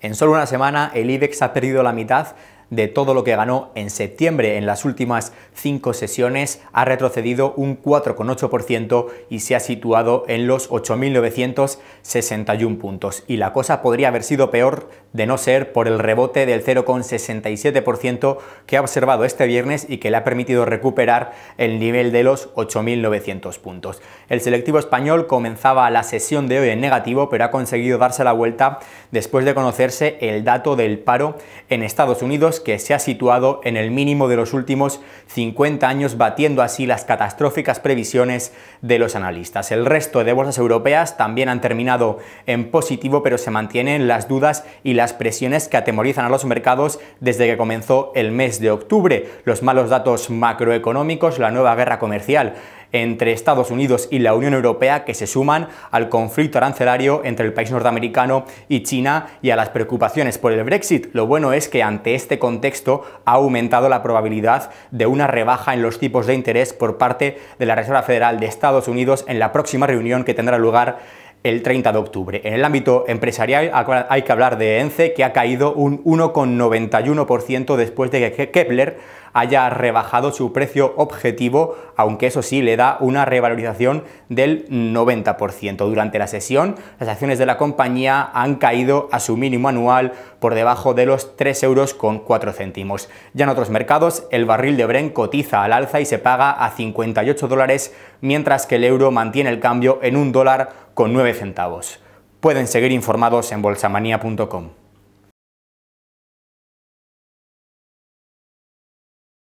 En solo una semana el IBEX ha perdido la mitad de todo lo que ganó en septiembre en las últimas cinco sesiones, ha retrocedido un 4,8% y se ha situado en los 8.961 puntos. Y la cosa podría haber sido peor de no ser por el rebote del 0,67% que ha observado este viernes y que le ha permitido recuperar el nivel de los 8.900 puntos. El selectivo español comenzaba la sesión de hoy en negativo, pero ha conseguido darse la vuelta después de conocerse el dato del paro en Estados Unidos que se ha situado en el mínimo de los últimos 50 años, batiendo así las catastróficas previsiones de los analistas. El resto de bolsas europeas también han terminado en positivo, pero se mantienen las dudas y las presiones que atemorizan a los mercados desde que comenzó el mes de octubre. Los malos datos macroeconómicos, la nueva guerra comercial entre Estados Unidos y la Unión Europea que se suman al conflicto arancelario entre el país norteamericano y China y a las preocupaciones por el Brexit. Lo bueno es que ante este contexto ha aumentado la probabilidad de una rebaja en los tipos de interés por parte de la Reserva Federal de Estados Unidos en la próxima reunión que tendrá lugar el 30 de octubre. En el ámbito empresarial hay que hablar de ENCE, que ha caído un 1,91% después de que Kepler haya rebajado su precio objetivo, aunque eso sí le da una revalorización del 90%. Durante la sesión, las acciones de la compañía han caído a su mínimo anual por debajo de los 3,4 euros céntimos. Ya en otros mercados, el barril de Bren cotiza al alza y se paga a 58 dólares, mientras que el euro mantiene el cambio en un dólar con 9 centavos. Pueden seguir informados en bolsamanía.com.